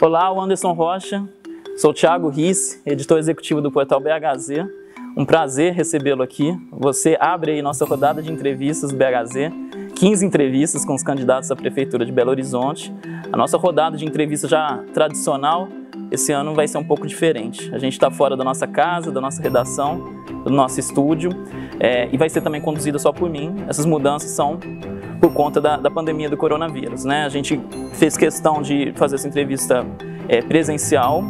Olá, o Anderson Rocha, sou Thiago Risse, editor executivo do portal BHZ. Um prazer recebê-lo aqui. Você abre aí nossa rodada de entrevistas do BHZ, 15 entrevistas com os candidatos à Prefeitura de Belo Horizonte. A nossa rodada de entrevista já tradicional, esse ano vai ser um pouco diferente. A gente está fora da nossa casa, da nossa redação, do nosso estúdio, é, e vai ser também conduzida só por mim. Essas mudanças são por conta da, da pandemia do coronavírus. Né? A gente fez questão de fazer essa entrevista é, presencial,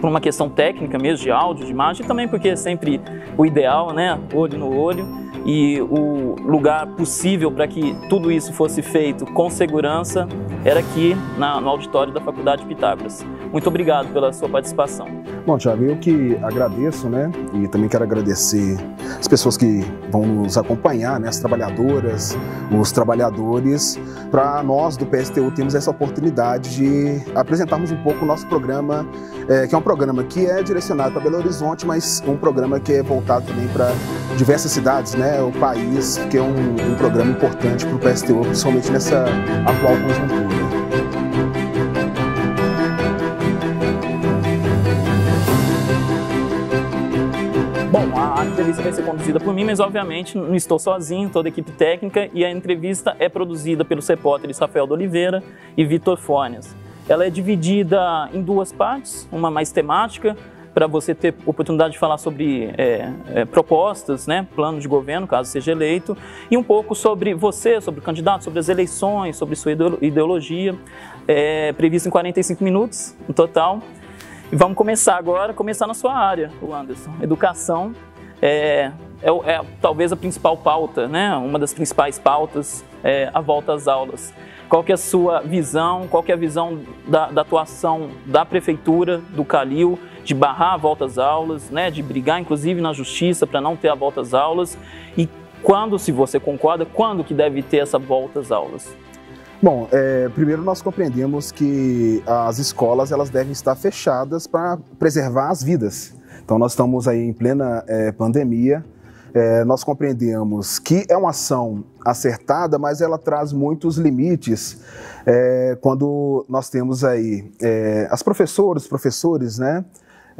por uma questão técnica mesmo, de áudio, de imagem, e também porque é sempre o ideal, né? olho no olho e o lugar possível para que tudo isso fosse feito com segurança era aqui na, no auditório da Faculdade Pitágoras. Muito obrigado pela sua participação. Bom, Tiago, eu que agradeço, né? E também quero agradecer as pessoas que vão nos acompanhar, né? As trabalhadoras, os trabalhadores, para nós do PSTU temos essa oportunidade de apresentarmos um pouco o nosso programa, é, que é um programa que é direcionado para Belo Horizonte, mas um programa que é voltado também para diversas cidades, né? é o país, que é um, um programa importante para o PSTU, principalmente nessa atual conjuntura. Bom, a entrevista vai ser conduzida por mim, mas obviamente não estou sozinho, toda a equipe técnica, e a entrevista é produzida pelos repórteres Rafael de Oliveira e Vitor Fônias. Ela é dividida em duas partes, uma mais temática, para você ter oportunidade de falar sobre é, é, propostas, né, plano de governo, caso seja eleito, e um pouco sobre você, sobre o candidato, sobre as eleições, sobre sua ideologia, é, previsto em 45 minutos no total. E vamos começar agora, começar na sua área, o Anderson. Educação é, é, é talvez a principal pauta, né, uma das principais pautas, a é, volta às aulas. Qual que é a sua visão, qual que é a visão da, da atuação da prefeitura do Calil de barrar a volta às aulas, né, de brigar inclusive na justiça para não ter a volta às aulas e quando, se você concorda, quando que deve ter essa volta às aulas? Bom, é, primeiro nós compreendemos que as escolas elas devem estar fechadas para preservar as vidas. Então nós estamos aí em plena é, pandemia, é, nós compreendemos que é uma ação acertada, mas ela traz muitos limites é, quando nós temos aí é, as professoras, professores, né?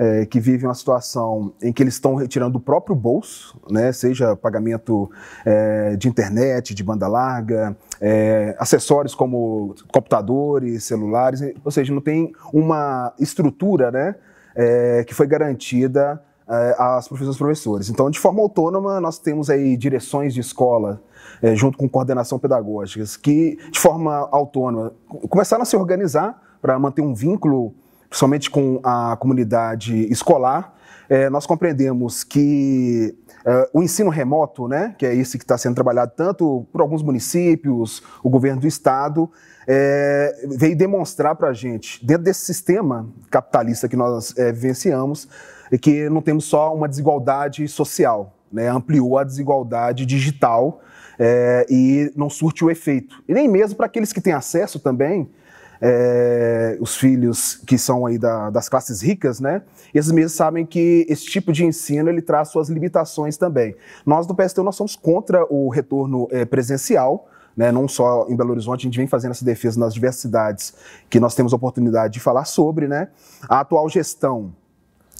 É, que vivem uma situação em que eles estão retirando o próprio bolso, né, seja pagamento é, de internet, de banda larga, é, acessórios como computadores, celulares, ou seja, não tem uma estrutura né, é, que foi garantida é, as professoras e professores. Então, de forma autônoma, nós temos aí direções de escola, é, junto com coordenação pedagógica, que, de forma autônoma, começaram a se organizar para manter um vínculo, principalmente com a comunidade escolar. É, nós compreendemos que o ensino remoto, né, que é esse que está sendo trabalhado tanto por alguns municípios, o governo do estado, é, veio demonstrar para a gente, dentro desse sistema capitalista que nós é, vivenciamos, é que não temos só uma desigualdade social, né? ampliou a desigualdade digital é, e não surte o efeito. E nem mesmo para aqueles que têm acesso também, é, os filhos que são aí da, das classes ricas, né? Eles mesmos sabem que esse tipo de ensino ele traz suas limitações também. Nós do PSTU nós somos contra o retorno é, presencial, né? Não só em Belo Horizonte a gente vem fazendo essa defesa nas diversidades que nós temos oportunidade de falar sobre, né? A atual gestão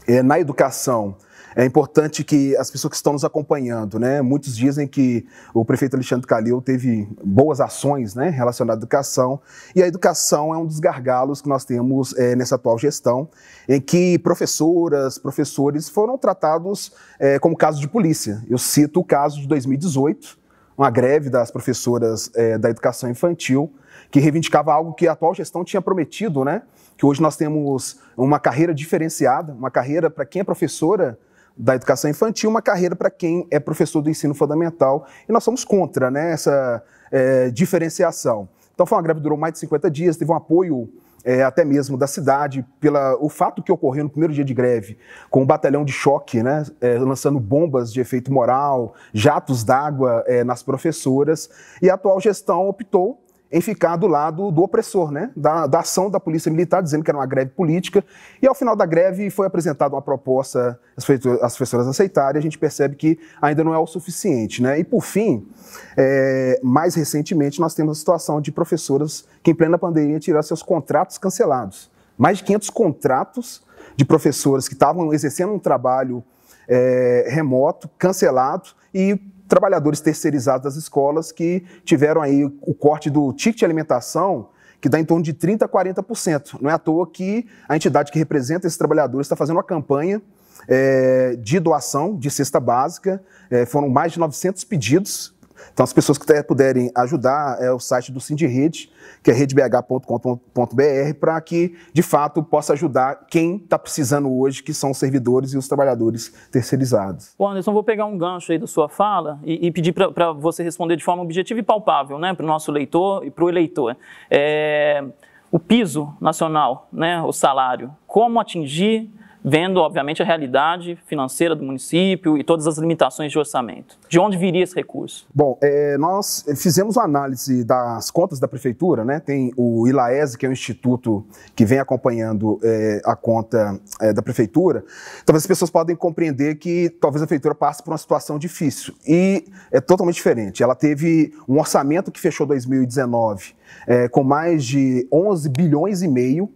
é, na educação, é importante que as pessoas que estão nos acompanhando, né? Muitos dizem que o prefeito Alexandre Calil teve boas ações, né, relacionadas à educação, e a educação é um dos gargalos que nós temos é, nessa atual gestão, em que professoras, professores foram tratados é, como caso de polícia. Eu cito o caso de 2018, uma greve das professoras é, da educação infantil, que reivindicava algo que a atual gestão tinha prometido, né? que hoje nós temos uma carreira diferenciada, uma carreira para quem é professora da educação infantil, uma carreira para quem é professor do ensino fundamental. E nós somos contra né, essa é, diferenciação. Então foi uma greve que durou mais de 50 dias, teve um apoio é, até mesmo da cidade, pelo o fato que ocorreu no primeiro dia de greve, com o um batalhão de choque, né, é, lançando bombas de efeito moral, jatos d'água é, nas professoras, e a atual gestão optou em ficar do lado do opressor, né? Da, da, ação da polícia militar, dizendo que era uma greve política. E ao final da greve foi apresentada uma proposta, as, professoras aceitaram, e a gente percebe que ainda não é o suficiente. Né? E por fim, é, mais recentemente, nós temos a situação de professoras que em plena pandemia tiraram seus contratos cancelados. Mais de 500 contratos de professoras que estavam exercendo um trabalho é, remoto, cancelado, e trabalhadores terceirizados das escolas que tiveram aí o corte do ticket de alimentação, que dá em torno de 30% a 40%. Não é à toa que a entidade que representa esses trabalhadores está fazendo uma campanha é, de doação de cesta básica. É, foram mais de 900 pedidos então, as pessoas que puderem ajudar, é o site do Sindired, que é redebh.com.br, para que, de fato, possa ajudar quem está precisando hoje, que são os servidores e os trabalhadores terceirizados. Bom, Anderson, vou pegar um gancho aí da sua fala e, e pedir para você responder de forma objetiva e palpável, né, para o nosso leitor e para o eleitor. É, o piso nacional, né, o salário, como atingir vendo, obviamente, a realidade financeira do município e todas as limitações de orçamento. De onde viria esse recurso? Bom, é, nós fizemos uma análise das contas da prefeitura, né? Tem o ILAESE, que é o instituto que vem acompanhando é, a conta é, da prefeitura. Talvez as pessoas podem compreender que talvez a prefeitura passe por uma situação difícil e é totalmente diferente. Ela teve um orçamento que fechou 2019 é, com mais de 11 bilhões e meio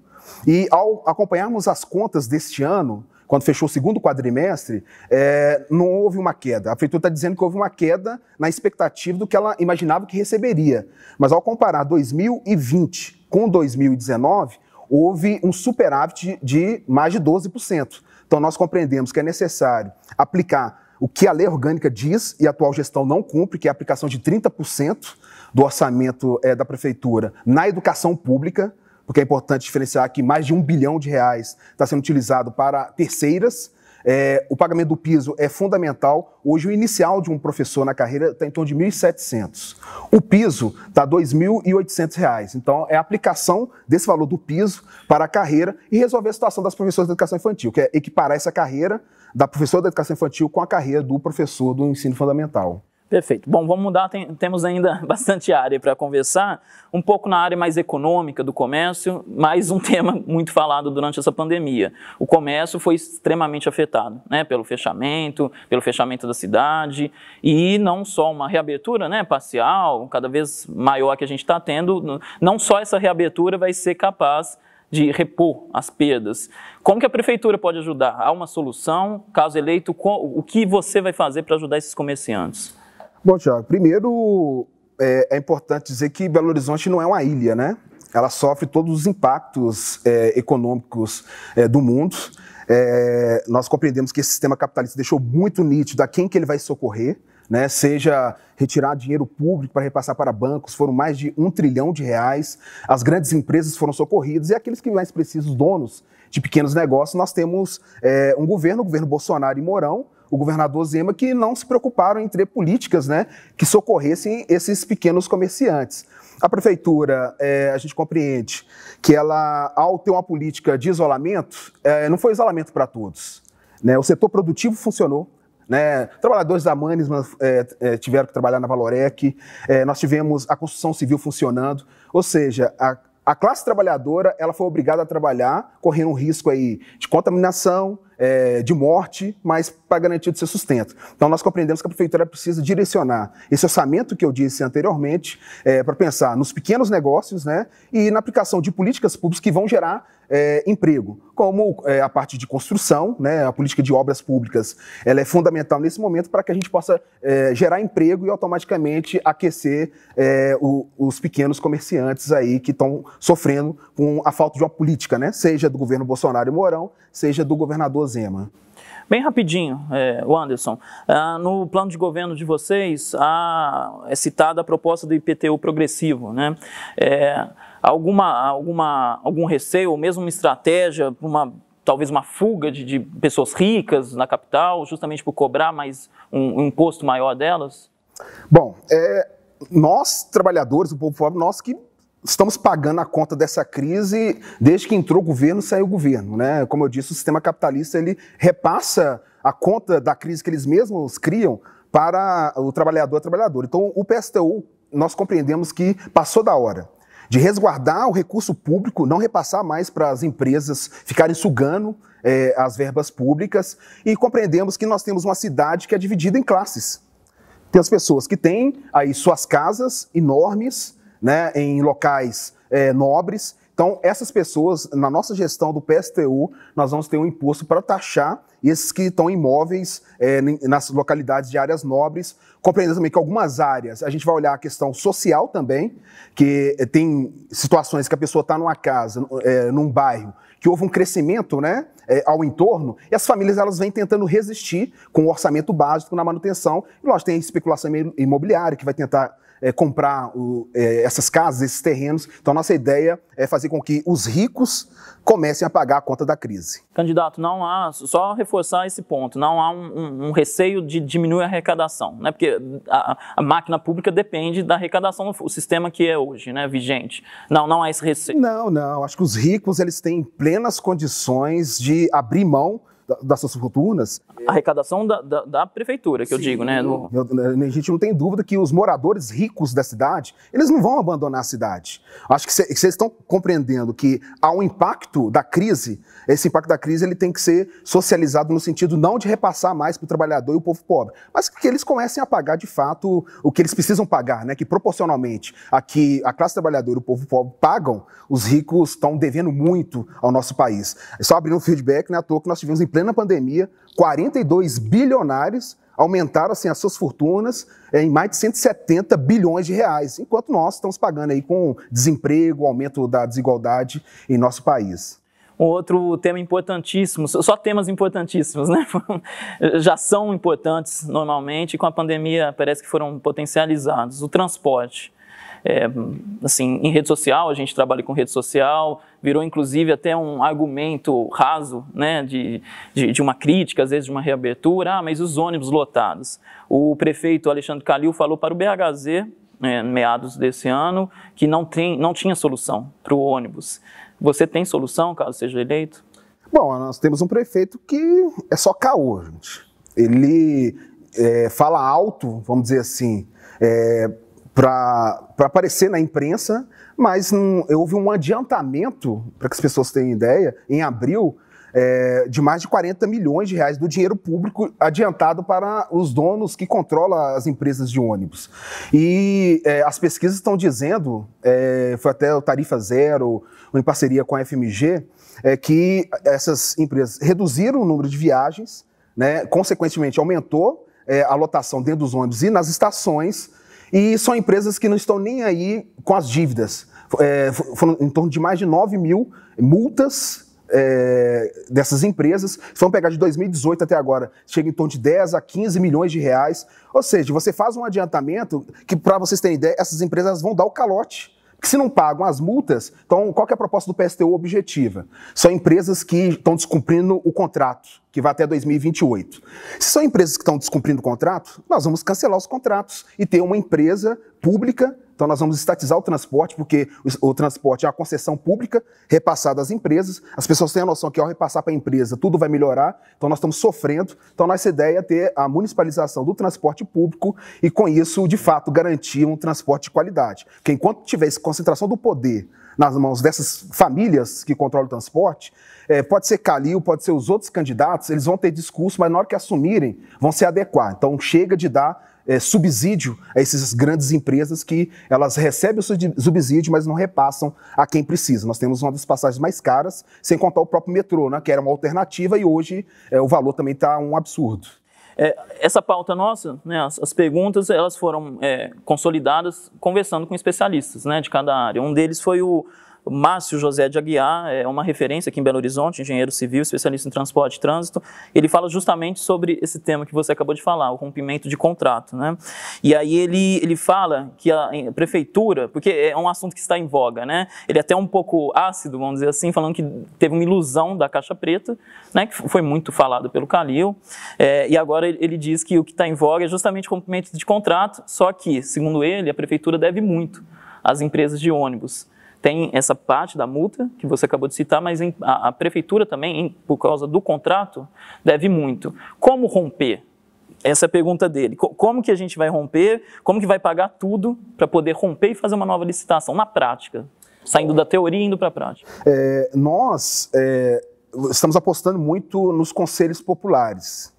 e ao acompanharmos as contas deste ano, quando fechou o segundo quadrimestre, é, não houve uma queda. A prefeitura está dizendo que houve uma queda na expectativa do que ela imaginava que receberia. Mas ao comparar 2020 com 2019, houve um superávit de, de mais de 12%. Então nós compreendemos que é necessário aplicar o que a lei orgânica diz e a atual gestão não cumpre, que é a aplicação de 30% do orçamento é, da prefeitura na educação pública porque é importante diferenciar que mais de um bilhão de reais está sendo utilizado para terceiras. É, o pagamento do piso é fundamental. Hoje, o inicial de um professor na carreira está em torno de 1.700. O piso está R$ 2.800. Então, é a aplicação desse valor do piso para a carreira e resolver a situação das professoras da educação infantil, que é equiparar essa carreira da professora da educação infantil com a carreira do professor do ensino fundamental. Perfeito. Bom, vamos mudar, tem, temos ainda bastante área para conversar, um pouco na área mais econômica do comércio, mais um tema muito falado durante essa pandemia. O comércio foi extremamente afetado, né, pelo fechamento, pelo fechamento da cidade, e não só uma reabertura, né, parcial, cada vez maior que a gente está tendo, não só essa reabertura vai ser capaz de repor as perdas. Como que a prefeitura pode ajudar? Há uma solução? Caso eleito, o que você vai fazer para ajudar esses comerciantes? Bom, Tiago, primeiro é, é, importante dizer que Belo Horizonte não é uma ilha, né? Ela sofre todos os impactos é, econômicos é, do mundo. É, nós compreendemos que esse sistema capitalista deixou muito nítido a quem que ele vai socorrer, né? seja retirar dinheiro público para repassar para bancos, foram mais de um trilhão de reais. As grandes empresas foram socorridas e aqueles que mais precisam, os donos de pequenos negócios, nós temos é, um governo, o governo Bolsonaro e Mourão, o governador Zema, que não se preocuparam em ter políticas né, que socorressem esses pequenos comerciantes. A prefeitura, é, a gente compreende que ela, ao ter uma política de isolamento, é, não foi isolamento para todos. Né? O setor produtivo funcionou, né? Trabalhadores da Manisma é, é, tiveram que trabalhar na Valorec, é, nós tivemos a construção civil funcionando, ou seja, a, a classe trabalhadora ela foi obrigada a trabalhar, correndo um risco aí de contaminação, é, de morte, mas para garantir o seu sustento. Então, nós compreendemos que a prefeitura precisa direcionar esse orçamento que eu disse anteriormente é, para pensar nos pequenos negócios né, e na aplicação de políticas públicas que vão gerar é, emprego, como é, a parte de construção, né, a política de obras públicas, ela é fundamental nesse momento para que a gente possa é, gerar emprego e automaticamente aquecer é, o, os pequenos comerciantes aí que estão sofrendo com a falta de uma política, né, seja do governo Bolsonaro e Mourão, seja do governador Zema. Bem rapidinho, é, o Anderson, ah, no plano de governo de vocês é citada a proposta do IPTU progressivo, né? É, alguma, alguma, algum receio, ou mesmo uma estratégia, uma, talvez uma fuga de, de pessoas ricas na capital, justamente por cobrar mais um, um imposto maior delas? Bom, é, nós, trabalhadores, o povo pobre, nós que estamos pagando a conta dessa crise desde que entrou o governo saiu o governo. Né? Como eu disse, o sistema capitalista ele repassa a conta da crise que eles mesmos criam para o trabalhador trabalhador. Então, o PSTU, nós compreendemos que passou da hora de resguardar o recurso público, não repassar mais para as empresas ficarem sugando é, as verbas públicas e compreendemos que nós temos uma cidade que é dividida em classes. Tem as pessoas que têm aí suas casas enormes, né, em locais é, nobres, então, essas pessoas, na nossa gestão do PSTU, nós vamos ter um imposto para taxar esses que estão imóveis é, nas localidades de áreas nobres, compreendendo também que algumas áreas a gente vai olhar a questão social também, que é, tem situações que a pessoa está numa casa, é, num bairro, que houve um crescimento né, é, ao entorno, e as famílias elas vêm tentando resistir com o orçamento básico na manutenção, e lógico, tem a especulação imobiliária que vai tentar é, comprar o, é, essas casas, esses terrenos. Então, nossa ideia é fazer com que os ricos comecem a pagar a conta da crise. Candidato, não há, só reforçar esse ponto, não há um, um, um receio de diminuir a arrecadação, né? porque a, a, máquina pública depende da arrecadação, o sistema que é hoje, né, vigente. Não, não há esse receio. Não, não, acho que os ricos eles têm plenas condições de abrir mão suas fortunas. A arrecadação da, da, da prefeitura, que Sim, eu digo, né? No... Eu, né, a gente não tem dúvida que os moradores ricos da cidade, eles não vão abandonar a cidade. Acho que vocês estão compreendendo que há um impacto da crise, esse impacto da crise ele tem que ser socializado no sentido não de repassar mais para o trabalhador e o povo pobre, mas que eles comecem a pagar de fato o que eles precisam pagar, né? Que proporcionalmente a que a classe trabalhadora e o povo pobre pagam, os ricos estão devendo muito ao nosso país. É só abrir um feedback, né? À toa que nós tivemos plena pandemia, 42 bilionários aumentaram assim, as suas fortunas é, em mais de 170 bilhões de reais, enquanto nós estamos pagando aí com desemprego, aumento da desigualdade em nosso país. Um Outro tema importantíssimo, só temas importantíssimos, né? Já são importantes normalmente, e com a pandemia parece que foram potencializados. O transporte é, assim, em rede social, a gente trabalha com rede social, virou inclusive até um argumento raso, né, de, de, de, uma crítica, às vezes de uma reabertura, ah, mas os ônibus lotados. O prefeito Alexandre Calil falou para o BHZ, é, né, meados desse ano, que não, tem, não tinha solução para o ônibus. Você tem solução, caso seja eleito? Bom, nós temos um prefeito que é só caô, gente. Ele é, fala alto, vamos dizer assim, é, para aparecer na imprensa, mas um, houve um adiantamento, para que as pessoas tenham ideia, em abril, é, de mais de 40 milhões de reais do dinheiro público adiantado para os donos que controlam as empresas de ônibus. E é, as pesquisas estão dizendo, é, foi até o Tarifa Zero, em parceria com a FMG, é, que essas empresas reduziram o número de viagens, né, consequentemente aumentou é, a lotação dentro dos ônibus e nas estações, e são empresas que não estão nem aí com as dívidas. É, foram em torno de mais de 9 mil multas é, dessas empresas. Se vamos pegar de 2018 até agora, chega em torno de 10 a 15 milhões de reais. Ou seja, você faz um adiantamento que, para vocês terem ideia, essas empresas vão dar o calote que se não pagam as multas, então qual é a proposta do PSTU objetiva? São empresas que estão descumprindo o contrato, que vai até 2028. Se são empresas que estão descumprindo o contrato, nós vamos cancelar os contratos e ter uma empresa pública então, nós vamos estatizar o transporte, porque o transporte é uma concessão pública repassada às empresas. As pessoas têm a noção que ao repassar para a empresa tudo vai melhorar, então nós estamos sofrendo. Então, nossa ideia é ter a municipalização do transporte público e, com isso, de fato, garantir um transporte de qualidade. Porque enquanto tiver essa concentração do poder nas mãos dessas famílias que controlam o transporte, é, pode ser Calil, pode ser os outros candidatos, eles vão ter discurso, mas na hora que assumirem, vão se adequar. Então, chega de dar é, subsídio a essas grandes empresas que elas recebem o subsídio, mas não repassam a quem precisa. Nós temos uma das passagens mais caras, sem contar o próprio metrô, né, que era uma alternativa e hoje é, o valor também está um absurdo. É, essa pauta nossa, né, as, as, perguntas, elas foram é, consolidadas conversando com especialistas né, de cada área. Um deles foi o Márcio José de Aguiar é uma referência aqui em Belo Horizonte, engenheiro civil, especialista em transporte e trânsito. Ele fala justamente sobre esse tema que você acabou de falar, o rompimento de contrato. Né? E aí ele, ele fala que a, prefeitura, porque é um assunto que está em voga, né? ele é até um pouco ácido, vamos dizer assim, falando que teve uma ilusão da Caixa Preta, né? que foi muito falado pelo Calil, é, e agora ele, ele diz que o que está em voga é justamente o rompimento de contrato, só que, segundo ele, a prefeitura deve muito às empresas de ônibus tem essa parte da multa que você acabou de citar, mas a, prefeitura também, por causa do contrato, deve muito. Como romper? Essa é a pergunta dele. Como que a gente vai romper? Como que vai pagar tudo para poder romper e fazer uma nova licitação na prática? Saindo da teoria e indo para a prática. É, nós é, estamos apostando muito nos conselhos populares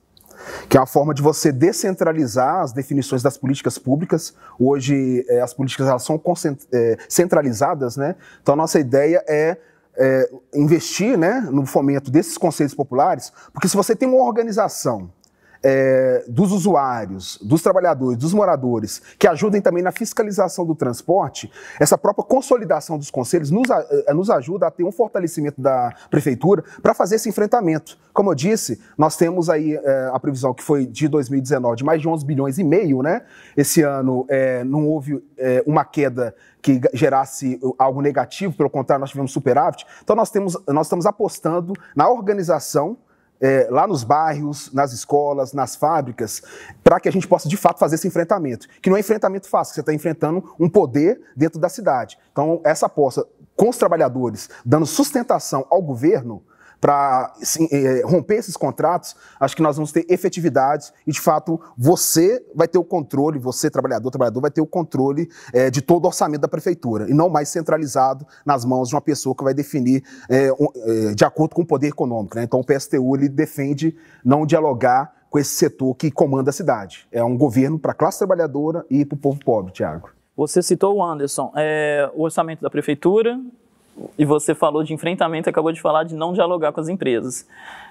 que é a forma de você descentralizar as definições das políticas públicas. Hoje, eh, as políticas elas são eh, centralizadas, né? Então, a nossa ideia é, é investir né, no fomento desses conselhos populares, porque se você tem uma organização é, dos usuários, dos trabalhadores, dos moradores, que ajudem também na fiscalização do transporte, essa própria consolidação dos conselhos nos, eh, nos ajuda a ter um fortalecimento da prefeitura para fazer esse enfrentamento. Como eu disse, nós temos aí é, a previsão que foi de 2019 de mais de 11 bilhões e meio, né? Esse ano é, não houve uma queda que gerasse algo negativo, pelo contrário, nós tivemos superávit. Então nós, temos, nós estamos apostando na organização é, lá nos bairros, nas escolas, nas fábricas, para que a gente possa de fato fazer esse enfrentamento. Que não é enfrentamento fácil, você está enfrentando um poder dentro da cidade. Então, essa aposta com os trabalhadores, dando sustentação ao governo, para é, romper esses contratos, acho que nós vamos ter efetividade e, de fato, você vai ter o controle, você, trabalhador, trabalhador, vai ter o controle é, de todo o orçamento da prefeitura e não mais centralizado nas mãos de uma pessoa que vai definir é, um, é, de acordo com o poder econômico. Né? Então, o PSTU ele defende não dialogar com esse setor que comanda a cidade. É um governo para a classe trabalhadora e para o povo pobre, Tiago. Você citou o Anderson, é, o orçamento da prefeitura e você falou de enfrentamento, acabou de falar de não dialogar com as empresas.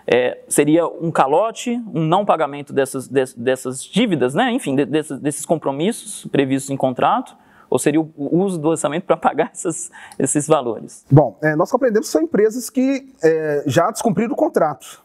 É, seria um calote, um não pagamento dessas, dessas dívidas, né? enfim, desses, desses compromissos previstos em contrato, ou seria o uso do orçamento para pagar essas, esses valores? Bom, é, nós compreendemos que são empresas que é, já descumpriram o contrato.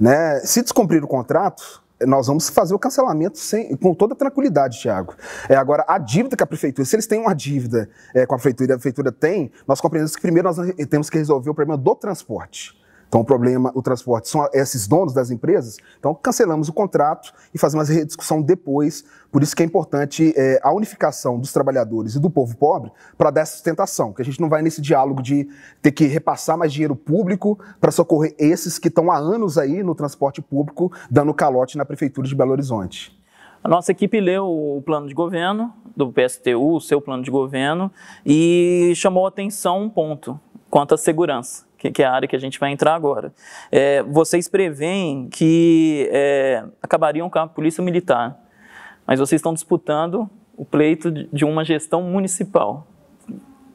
Né? Se descumprir o contrato, nós vamos fazer o cancelamento sem, com toda tranquilidade, Tiago. É, agora, a dívida que a prefeitura, se eles têm uma dívida é, com a prefeitura, a prefeitura tem, nós compreendemos que primeiro nós temos que resolver o problema do transporte. Então o problema, o transporte, são esses donos das empresas. Então cancelamos o contrato e fazemos a rediscussão depois. Por isso que é importante é, a unificação dos trabalhadores e do povo pobre para dar essa sustentação, que a gente não vai nesse diálogo de ter que repassar mais dinheiro público para socorrer esses que estão há anos aí no transporte público dando calote na prefeitura de Belo Horizonte. A nossa equipe leu o plano de governo do PSTU, o seu plano de governo, e chamou atenção um ponto quanto à segurança que, é a área que a gente vai entrar agora. É, vocês preveem que é, acabariam com a polícia militar, mas vocês estão disputando o pleito de uma gestão municipal.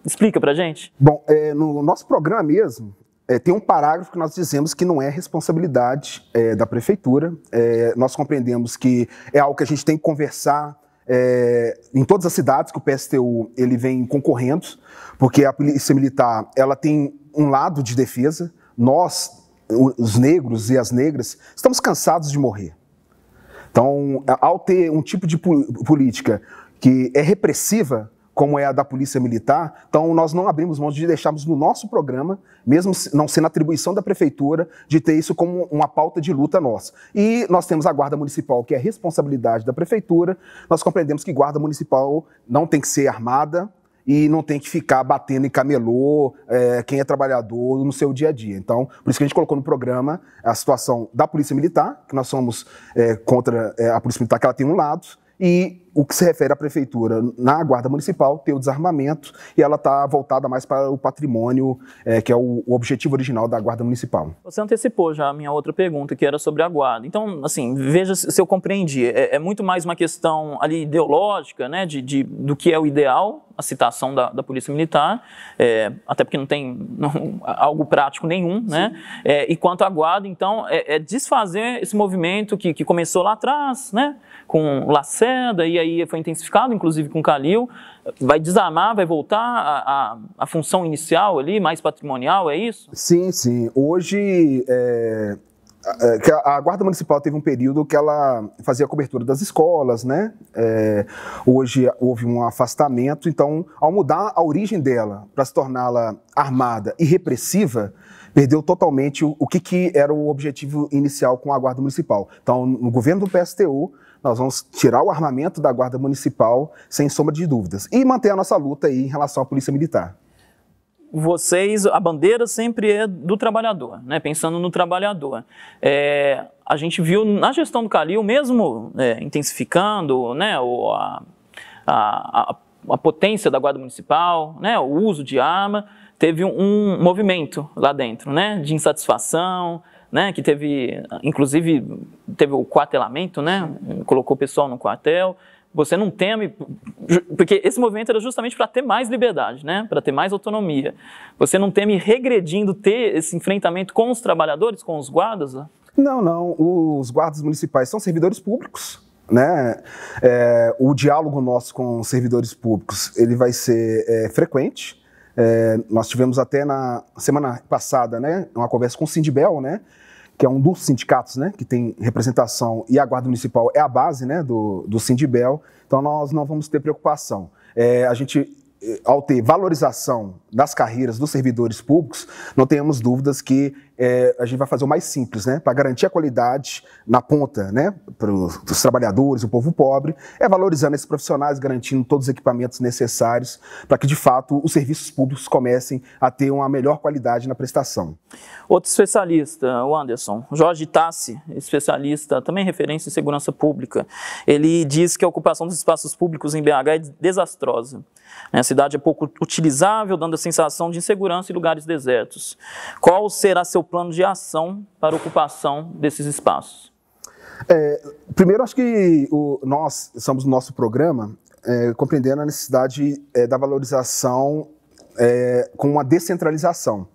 Explica a gente. Bom, é, no nosso programa mesmo, é, tem um parágrafo que nós dizemos que não é responsabilidade é, da prefeitura. É, nós compreendemos que é algo que a gente tem que conversar, é, em todas as cidades que o PSTU ele vem concorrendo, porque a polícia militar ela tem um lado de defesa. Nós, os negros e as negras, estamos cansados de morrer. Então, ao ter um tipo de política que é repressiva, como é a da Polícia Militar, então nós não abrimos mão de deixarmos no nosso programa, mesmo não sendo atribuição da Prefeitura, de ter isso como uma pauta de luta nossa. E nós temos a Guarda Municipal, que é responsabilidade da Prefeitura, nós compreendemos que Guarda Municipal não tem que ser armada, e não tem que ficar batendo em camelô, é, quem é trabalhador no seu dia a dia. Então, por isso que a gente colocou no programa a situação da Polícia Militar, que nós somos é, contra é, a Polícia Militar, que ela tem um lado, e o que se refere à prefeitura na guarda municipal tem o desarmamento e ela está voltada mais para o patrimônio, é, que é o, o, objetivo original da guarda municipal. Você antecipou já a minha outra pergunta, que era sobre a guarda. Então, assim, veja se eu compreendi. É, é muito mais uma questão ali ideológica, né, de, de do que é o ideal a citação da, da Polícia Militar, é, até porque não tem não, algo prático nenhum, né? É, e quanto à guarda, então, é, é, desfazer esse movimento que, que começou lá atrás, né? com Lacerda, e aí foi intensificado, inclusive com Calil. Vai desarmar, vai voltar a, a, a função inicial ali, mais patrimonial, é isso? Sim, sim. Hoje, é, é a guarda municipal teve um período que ela fazia a cobertura das escolas, né? É, hoje houve um afastamento, então ao mudar a origem dela para se torná-la armada e repressiva, perdeu totalmente o, o que, que, era o objetivo inicial com a guarda municipal. Então no governo do PSTU nós vamos tirar o armamento da Guarda Municipal, sem sombra de dúvidas, e manter a nossa luta aí em relação à Polícia Militar. Vocês, a bandeira sempre é do trabalhador, né? pensando no trabalhador. É, a gente viu na gestão do Calil, mesmo é, intensificando né, o, a, a, a potência da Guarda Municipal, né, o uso de arma, teve um, um movimento lá dentro, né, de insatisfação, né, que teve, inclusive, teve o quartelamento, né, colocou o pessoal no quartel, você não teme, porque esse movimento era justamente para ter mais liberdade, né, para ter mais autonomia. Você não teme regredindo ter esse enfrentamento com os trabalhadores, com os guardas? Né? Não, não. Os guardas municipais são servidores públicos. Né? É, o diálogo nosso com servidores públicos ele vai ser é, frequente. É, nós tivemos até na semana passada, né, uma conversa com o Sindibel, né, que é um dos sindicatos, né, que tem representação e a Guarda Municipal é a base, né, do, do Sindibel. Então nós não vamos ter preocupação. É, a gente ao ter valorização das carreiras dos servidores públicos, não tenhamos dúvidas que é, a gente vai fazer o mais simples, né? Para garantir a qualidade na ponta, né? Para os trabalhadores, o povo pobre, é valorizando esses profissionais, garantindo todos os equipamentos necessários para que, de fato, os serviços públicos comecem a ter uma melhor qualidade na prestação. Outro especialista, o Anderson, Jorge Tassi, especialista, também referência em segurança pública, ele diz que a ocupação dos espaços públicos em BH é desastrosa. Né? A cidade é pouco utilizável, dando a sensação de insegurança em lugares desertos. Qual será seu plano de ação para ocupação desses espaços? É, primeiro, acho que o, nós somos no nosso programa é, compreendendo a necessidade é, da valorização é, com uma descentralização.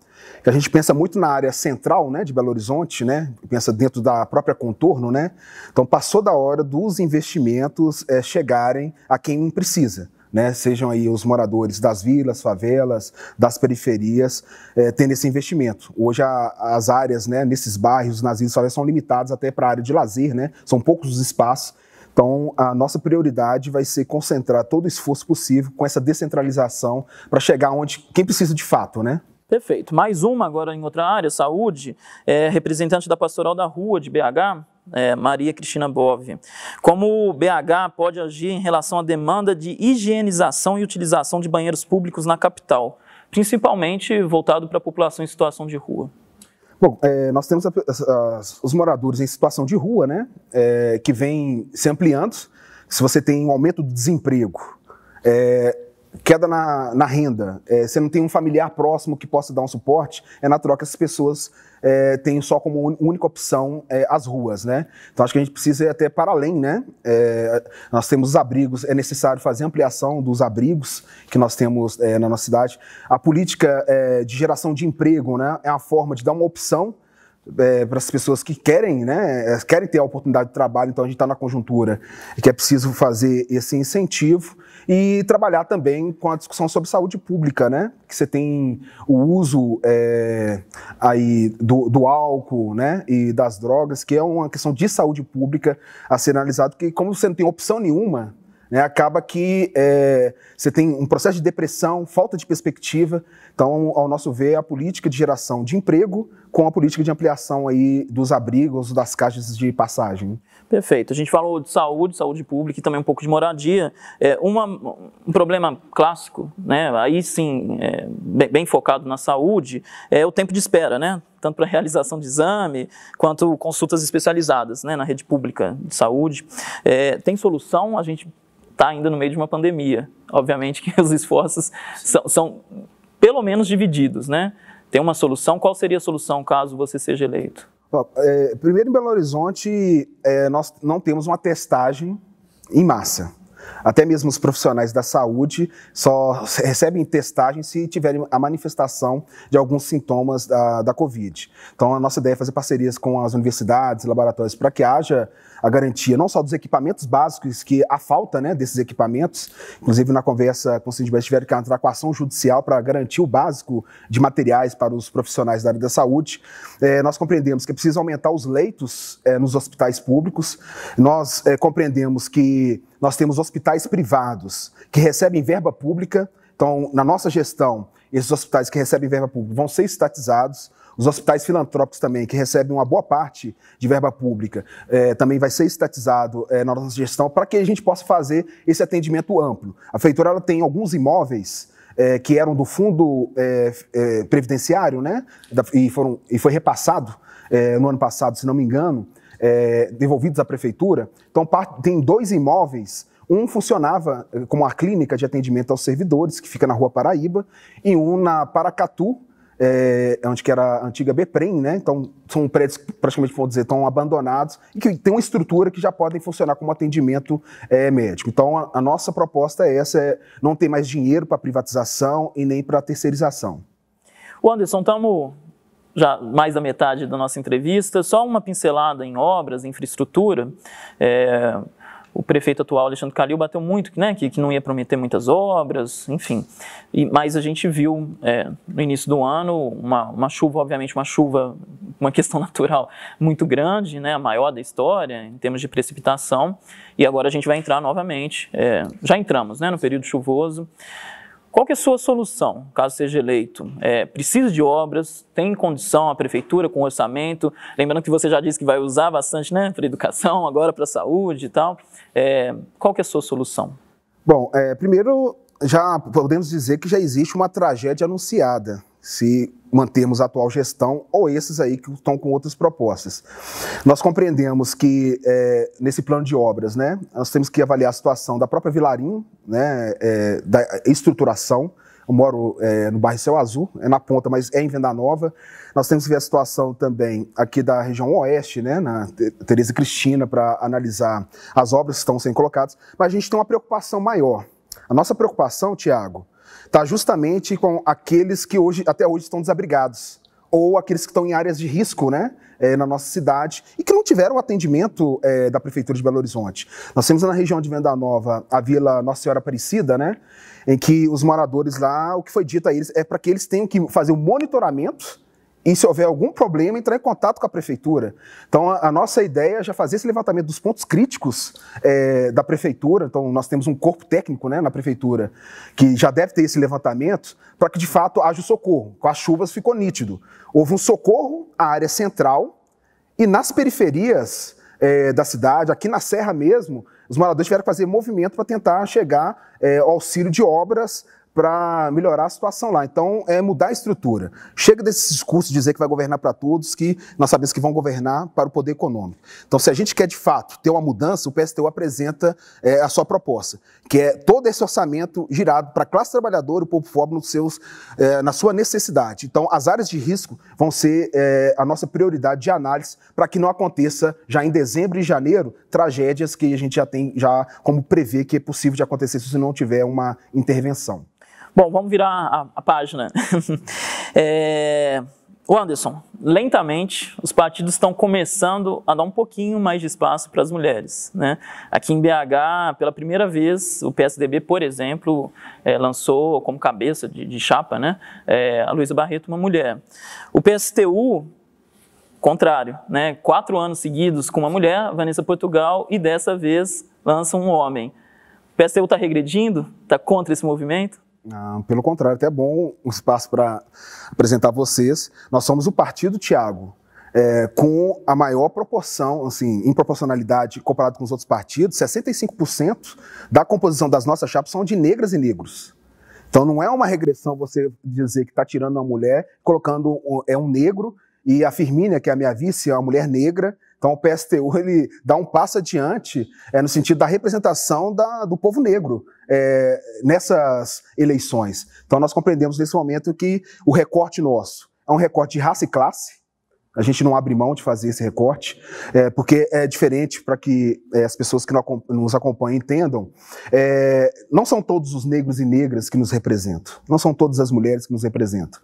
Que a gente pensa muito na área central né, de Belo Horizonte, né, pensa dentro da própria contorno. Né, então, passou da hora dos investimentos é, chegarem a quem precisa né? Sejam aí os moradores das vilas, favelas, das periferias, é, tendo esse investimento. Hoje a, as áreas, né, nesses bairros, nas vilas, favelas, são limitadas até para a área de lazer, né? São poucos os espaços. Então, a nossa prioridade vai ser concentrar todo o esforço possível com essa descentralização para chegar onde quem precisa de fato, né? Perfeito. Mais uma agora em outra área, saúde. É, representante da Pastoral da Rua de BH, é, Maria Cristina Bove. Como o BH pode agir em relação à demanda de higienização e utilização de banheiros públicos na capital, principalmente voltado para a população em situação de rua? Bom, é, nós temos a, a, os moradores em situação de rua, né, é, que vem se ampliando. Se você tem um aumento do desemprego, é, queda na, na renda, é, você não tem um familiar próximo que possa dar um suporte, é natural que essas pessoas é, tenham só como un, única opção é, as ruas, né? Então acho que a gente precisa ir até para além, né? É, nós temos os abrigos, é necessário fazer ampliação dos abrigos que nós temos é, na nossa cidade. A política é, de geração de emprego, né? É uma forma de dar uma opção é, para as pessoas que querem, né, é, querem ter a oportunidade de trabalho, então a gente está na conjuntura que é preciso fazer esse incentivo e trabalhar também com a discussão sobre saúde pública, né, que você tem o uso é, aí do, do, álcool, né, e das drogas, que é uma questão de saúde pública a ser analisado, que como você não tem opção nenhuma né, acaba que é, você tem um processo de depressão, falta de perspectiva. Então, ao nosso ver, a política de geração de emprego com a política de ampliação aí dos abrigos, das caixas de passagem. Perfeito. A gente falou de saúde, saúde pública e também um pouco de moradia. É, uma, um problema clássico, né, aí sim, é, bem, bem focado na saúde, é o tempo de espera, né? tanto para realização de exame quanto consultas especializadas né, na rede pública de saúde. É, tem solução? A gente está ainda no meio de uma pandemia. Obviamente que os esforços são, são, pelo menos divididos, né? Tem uma solução. Qual seria a solução caso você seja eleito? Bom, é, primeiro, em Belo Horizonte, é, nós não temos uma testagem em massa. Até mesmo os profissionais da saúde só recebem testagem se tiverem a manifestação de alguns sintomas da, da Covid. Então, a nossa ideia é fazer parcerias com as universidades, laboratórios, para que haja a garantia não só dos equipamentos básicos, que a falta né, desses equipamentos, inclusive na conversa com o Sindbest tiveram que entrar com ação judicial para garantir o básico de materiais para os profissionais da área da saúde. É, nós compreendemos que é preciso aumentar os leitos é, nos hospitais públicos, nós é, compreendemos que nós temos hospitais privados que recebem verba pública, então, na nossa gestão, esses hospitais que recebem verba pública vão ser estatizados os hospitais filantrópicos também, que recebem uma boa parte de verba pública, é, também vai ser estatizado é, na nossa gestão para que a gente possa fazer esse atendimento amplo. A feitura ela tem alguns imóveis é, que eram do fundo é, é, previdenciário, né? Da, e, foram, e foi repassado é, no ano passado, se não me engano, devolvidos à prefeitura. Então, tem dois imóveis um funcionava como a clínica de atendimento aos servidores, que fica na Rua Paraíba, e um na Paracatu, é, é, onde que era a antiga Beprem, né? Então, são prédios que praticamente, vamos dizer, estão abandonados e que tem uma estrutura que já podem funcionar como atendimento é, médico. Então, a, a, nossa proposta é essa, é não ter mais dinheiro para privatização e nem para terceirização. O Anderson, estamos já mais da metade da nossa entrevista, só uma pincelada em obras, infraestrutura. É o prefeito atual, Alexandre Calil, bateu muito né, que, que não ia prometer muitas obras, enfim. E, mas a gente viu é, no início do ano uma, uma chuva, obviamente, uma chuva, uma questão natural muito grande, né, a maior da história em termos de precipitação. E agora a gente vai entrar novamente, é, já entramos né, no período chuvoso. Qual é a sua solução, caso seja eleito? É, precisa de obras, tem condição a prefeitura com orçamento, lembrando que você já disse que vai usar bastante né, para educação, agora para saúde e tal. É, qual que é a sua solução? Bom, é, primeiro já podemos dizer que já existe uma tragédia anunciada, se mantermos a atual gestão ou esses aí que estão com outras propostas. Nós compreendemos que é, nesse plano de obras, né, nós temos que avaliar a situação da própria Vilarinho, né, é, da estruturação, eu moro é, no bairro Céu Azul, é na ponta, mas é em Venda Nova. Nós temos que ver a situação também aqui da região oeste, né, na Tereza Cristina, para analisar as obras que estão sendo colocadas. Mas a gente tem uma preocupação maior. A nossa preocupação, Tiago, está justamente com aqueles que hoje, até hoje estão desabrigados ou aqueles que estão em áreas de risco, né? É, na nossa cidade e que não tiveram atendimento é, da Prefeitura de Belo Horizonte. Nós temos na região de Venda Nova a Vila Nossa Senhora Aparecida, né? Em que os moradores lá, o que foi dito a eles é para que eles tenham que fazer o um monitoramento e se houver algum problema, entrar em contato com a prefeitura. Então, a, a nossa ideia é já fazer esse levantamento dos pontos críticos é, da prefeitura. Então, nós temos um corpo técnico né, na prefeitura que já deve ter esse levantamento para que, de fato, haja o socorro. Com as chuvas ficou nítido. Houve um socorro à área central e nas periferias é, da cidade, aqui na Serra mesmo, os moradores tiveram que fazer movimento para tentar chegar é, ao auxílio de obras para melhorar a situação lá. Então, é mudar a estrutura. Chega desse discurso de dizer que vai governar para todos, que nós sabemos que vão governar para o poder econômico. Então, se a gente quer, de fato, ter uma mudança, o PSTU apresenta é, a sua proposta, que é todo esse orçamento girado para a classe trabalhadora e o povo pobre nos seus, é, na sua necessidade. Então, as áreas de risco vão ser é, a nossa prioridade de análise para que não aconteça, já em dezembro e janeiro, tragédias que a gente já tem já como prever que é possível de acontecer se não tiver uma intervenção. Bom, vamos virar a, a página. é, o Anderson, lentamente os partidos estão começando a dar um pouquinho mais de espaço para as mulheres. Né? Aqui em BH, pela primeira vez, o PSDB, por exemplo, é, lançou como cabeça de, de chapa né? É, a Luísa Barreto, uma mulher. O PSTU contrário, né? Quatro anos seguidos com uma mulher, Vanessa Portugal, e dessa vez lança um homem. O PSTU está regredindo? Está contra esse movimento? Ah, pelo contrário, até é bom um espaço para apresentar vocês. Nós somos o Partido Tiago, é, com a maior proporção, assim, em proporcionalidade comparado com os outros partidos, 65% da composição das nossas chapas são de negras e negros. Então não é uma regressão você dizer que está tirando uma mulher, colocando um, é um negro e a Firmina, que é a minha vice, é uma mulher negra. Então o PSTU ele dá um passo adiante é, no sentido da representação da, do povo negro é, nessas eleições. Então nós compreendemos nesse momento que o recorte nosso é um recorte de raça e classe, a gente não abre mão de fazer esse recorte, é, porque é diferente para que é, as pessoas que nos acompanham entendam. É, não são todos os negros e negras que nos representam, não são todas as mulheres que nos representam.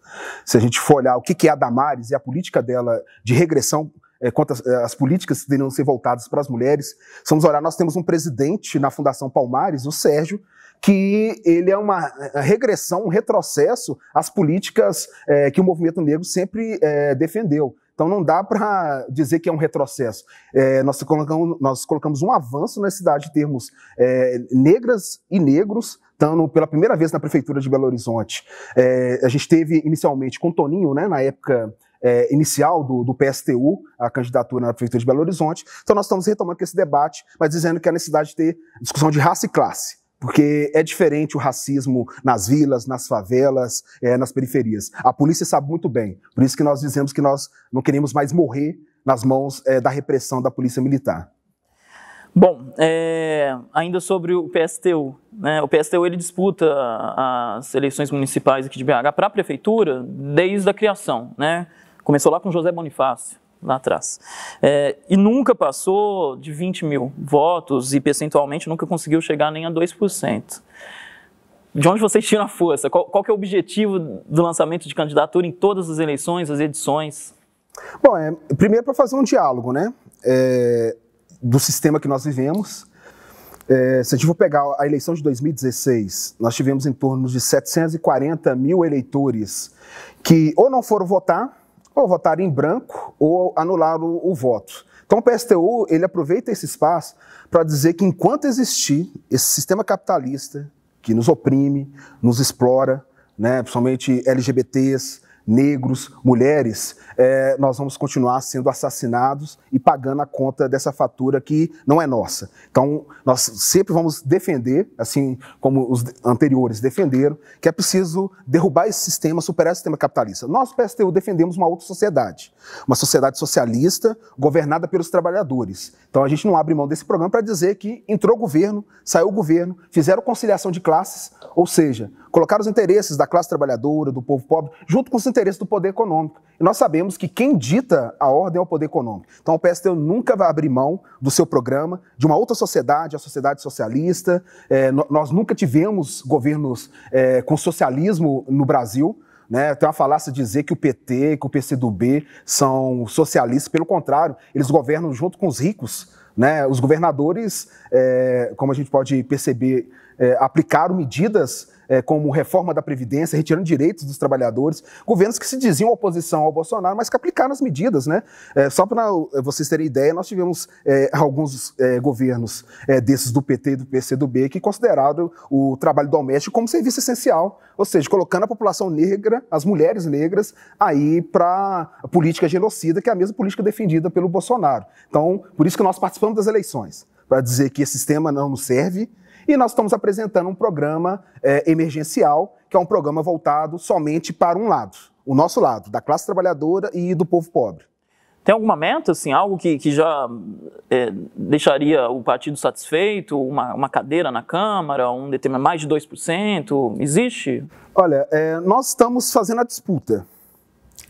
Se a gente for olhar o que, que é a Damares e a política dela de regressão é, quanto as, é, as políticas deveriam ser voltadas para as mulheres. Se vamos olhar, nós temos um presidente na Fundação Palmares, o Sérgio, que ele é uma é, regressão, um retrocesso às políticas é, que o movimento negro sempre é, defendeu. Então não dá para dizer que é um retrocesso. É, nós, colocamos, nós colocamos um avanço na cidade de termos é, negras e negros, estando pela primeira vez na prefeitura de Belo Horizonte. É, a gente teve inicialmente com Toninho, né, na época é, inicial do, do, PSTU, a candidatura na Prefeitura de Belo Horizonte. Então, nós estamos retomando esse debate, mas dizendo que é necessidade de ter discussão de raça e classe. Porque é diferente o racismo nas vilas, nas favelas, é, nas periferias. A polícia sabe muito bem. Por isso que nós dizemos que nós não queremos mais morrer nas mãos é, da repressão da polícia militar. Bom, é, ainda sobre o PSTU. Né? O PSTU ele disputa as eleições municipais aqui de BH para a prefeitura desde a criação. Né? Começou lá com José Bonifácio lá atrás. É, e nunca passou de 20 mil votos e percentualmente nunca conseguiu chegar nem a 2%. De onde vocês tiram a força? Qual, qual é o objetivo do lançamento de candidatura em todas as eleições, as edições? Bom, é, primeiro para fazer um diálogo, né? É, do sistema que nós vivemos. É, se a gente for pegar a eleição de 2016, nós tivemos em torno de 740 mil eleitores que ou não foram votar ou votar em branco ou anular o, o voto. Então o PSTU ele aproveita esse espaço para dizer que enquanto existir esse sistema capitalista que nos oprime, nos explora, né, principalmente LGBTs, negros, mulheres, é, nós vamos continuar sendo assassinados e pagando a conta dessa fatura que não é nossa. Então, nós sempre vamos defender, assim como os anteriores defenderam, que é preciso derrubar esse sistema, superar esse sistema capitalista. Nós, PSTU, defendemos uma outra sociedade, uma sociedade socialista governada pelos trabalhadores. Então, a gente não abre mão desse programa para dizer que entrou o governo, saiu o governo, fizeram conciliação de classes, ou seja, colocar os interesses da classe trabalhadora, do povo pobre, junto com os interesses do poder econômico. E nós sabemos que quem dita a ordem é o poder econômico. Então o PSTU nunca vai abrir mão do seu programa, de uma outra sociedade, a sociedade socialista. É, nós nunca tivemos governos é, com socialismo no Brasil. Né? Tem uma falácia dizer que o PT, que o PCdoB são socialistas, pelo contrário, eles governam junto com os ricos. Né? Os governadores, é, como a gente pode perceber, é, aplicaram medidas é, como reforma da Previdência, retirando direitos dos trabalhadores, governos que se diziam oposição ao Bolsonaro, mas que aplicaram as medidas. Né? É, só para vocês terem ideia, nós tivemos é, alguns é, governos é, desses do PT e do PCdoB que consideraram o trabalho doméstico como serviço essencial, ou seja, colocando a população negra, as mulheres negras, aí para a política genocida, que é a mesma política defendida pelo Bolsonaro. Então, por isso que nós participamos das eleições, para dizer que esse sistema não nos serve, e nós estamos apresentando um programa é, emergencial, que é um programa voltado somente para um lado, o nosso lado, da classe trabalhadora e do povo pobre. Tem alguma meta, assim, algo que, que já é, deixaria o partido satisfeito? Uma, uma cadeira na Câmara, um determinado mais de 2%? Existe? Olha, é, nós estamos fazendo a disputa.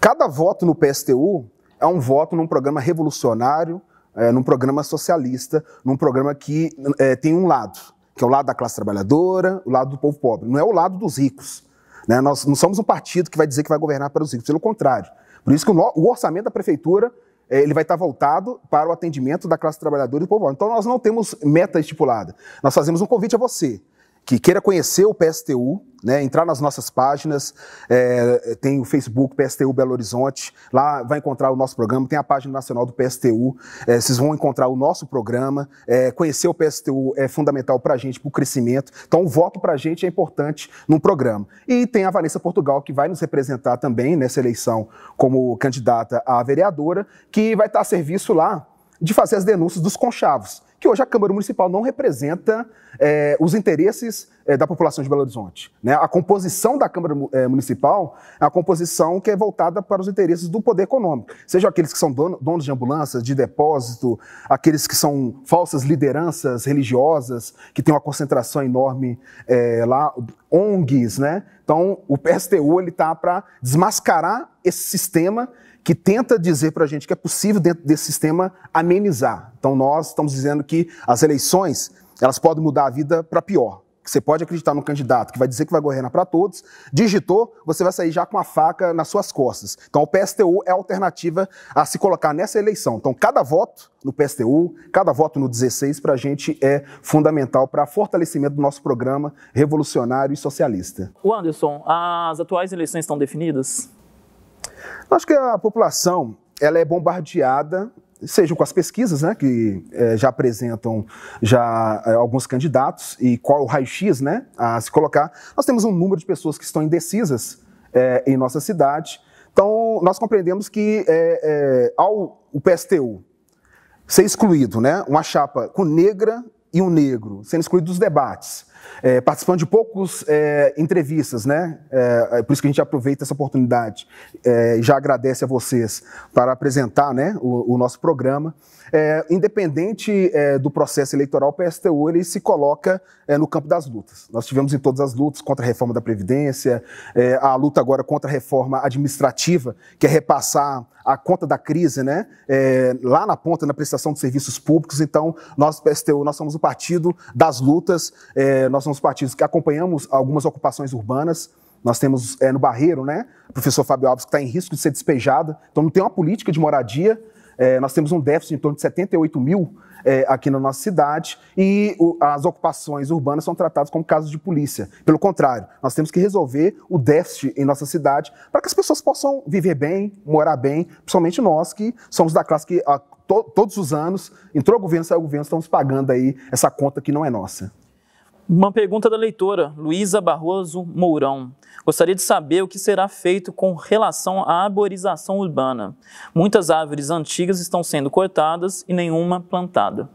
Cada voto no PSTU é um voto num programa revolucionário, é, num programa socialista, num programa que é, tem um lado que é o lado da classe trabalhadora, o lado do povo pobre, não é o lado dos ricos. Né? Nós não somos um partido que vai dizer que vai governar para os ricos, pelo contrário. Por isso que o, orçamento da prefeitura eh, ele vai estar voltado para o atendimento da classe trabalhadora e do povo. pobre. Então nós não temos meta estipulada. Nós fazemos um convite a você que queira conhecer o PSTU, né, entrar nas nossas páginas, é, tem o Facebook PSTU Belo Horizonte, lá vai encontrar o nosso programa, tem a página nacional do PSTU, é, vocês vão encontrar o nosso programa, é, conhecer o PSTU é fundamental para a gente, para o crescimento, então o voto para a gente é importante no programa. E tem a Vanessa Portugal, que vai nos representar também nessa eleição como candidata a vereadora, que vai estar a serviço lá de fazer as denúncias dos conchavos que hoje a Câmara Municipal não representa é, os interesses é, da população de Belo Horizonte. Né? A composição da Câmara é, Municipal é a composição que é voltada para os interesses do poder econômico, seja aqueles que são dono, donos de ambulâncias, de depósito, aqueles que são falsas lideranças religiosas, que têm uma concentração enorme é, lá, ONGs. Né? Então, o PSTU está para desmascarar esse sistema que tenta dizer para a gente que é possível, dentro desse sistema, amenizar. Então, nós estamos dizendo que as eleições elas podem mudar a vida para pior. Você pode acreditar no candidato que vai dizer que vai governar para todos, digitou, você vai sair já com a faca nas suas costas. Então, o PSTU é a alternativa a se colocar nessa eleição. Então, cada voto no PSTU, cada voto no 16, para a gente é fundamental para fortalecimento do nosso programa revolucionário e socialista. O Anderson, as atuais eleições estão definidas? Acho que a população ela é bombardeada seja com as pesquisas, né, que é, já apresentam já é, alguns candidatos e qual o raio-x, né, a se colocar. Nós temos um número de pessoas que estão indecisas é, em nossa cidade. Então, nós compreendemos que é, é, ao o PSTU ser excluído, né, uma chapa com negra e um negro, sendo excluído dos debates, é, participando de poucas é, entrevistas, né? É, é, por isso que a gente aproveita essa oportunidade é, e já agradece a vocês para apresentar né, o, o nosso programa. É, independente do processo eleitoral, o PSTU ele se coloca no campo das lutas. Nós tivemos em todas as lutas contra a reforma da Previdência, a luta agora contra a reforma administrativa, que é repassar a conta da crise, né? É, lá na ponta, na prestação de serviços públicos. Então, nós, PSTU, nós somos o partido das lutas, é, nós somos partidos que acompanhamos algumas ocupações urbanas. Nós temos é, no Barreiro, né? O professor Fábio Alves, que está em risco de ser despejado. Então, não tem uma política de moradia. É, nós temos um déficit em torno de 78 mil é, aqui na nossa cidade e o, as ocupações urbanas são tratadas como casos de polícia. Pelo contrário, nós temos que resolver o déficit em nossa cidade para que as pessoas possam viver bem, morar bem, principalmente nós que somos da classe que a, to, todos os anos, entrou governo, saiu governo, estamos pagando aí essa conta que não é nossa. Uma pergunta da leitora, Luísa Barroso Mourão. Gostaria de saber o que será feito com relação à arborização urbana. Muitas árvores antigas estão sendo cortadas e nenhuma plantada.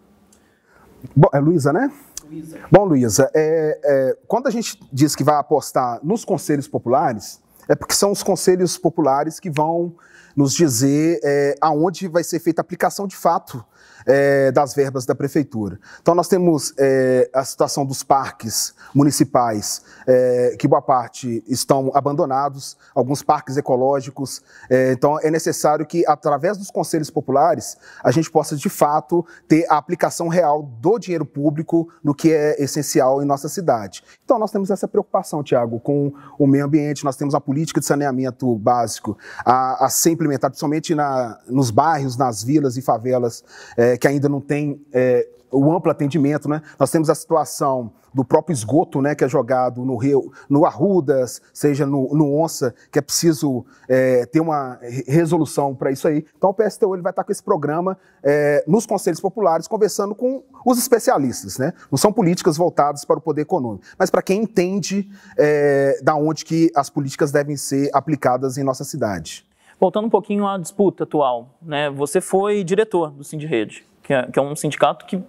Bom, é Luísa, né? Luísa. Bom, Luísa, é, é, quando a gente diz que vai apostar nos conselhos populares, é porque são os conselhos populares que vão nos dizer é, aonde vai ser feita a aplicação de fato é, das verbas da prefeitura. Então, nós temos é, a situação dos parques municipais, é, que boa parte estão abandonados, alguns parques ecológicos. É, então, é necessário que, através dos conselhos populares, a gente possa, de fato, ter a aplicação real do dinheiro público no que é essencial em nossa cidade. Então, nós temos essa preocupação, Tiago, com o meio ambiente, nós temos a política de saneamento básico a, a ser implementada, principalmente na, nos bairros, nas vilas e favelas. É, que ainda não tem é, o amplo atendimento, né? Nós temos a situação do próprio esgoto, né, que é jogado no Rio, no Arrudas, seja no, no Onça, que é preciso é, ter uma resolução para isso aí. Então o PSTU ele vai estar tá com esse programa é, nos conselhos populares, conversando com os especialistas, né? Não são políticas voltadas para o poder econômico, mas para quem entende é, da onde que as políticas devem ser aplicadas em nossa cidade. Voltando um pouquinho à disputa atual, né? Você foi diretor do Sindrede, que é, que é, um sindicato que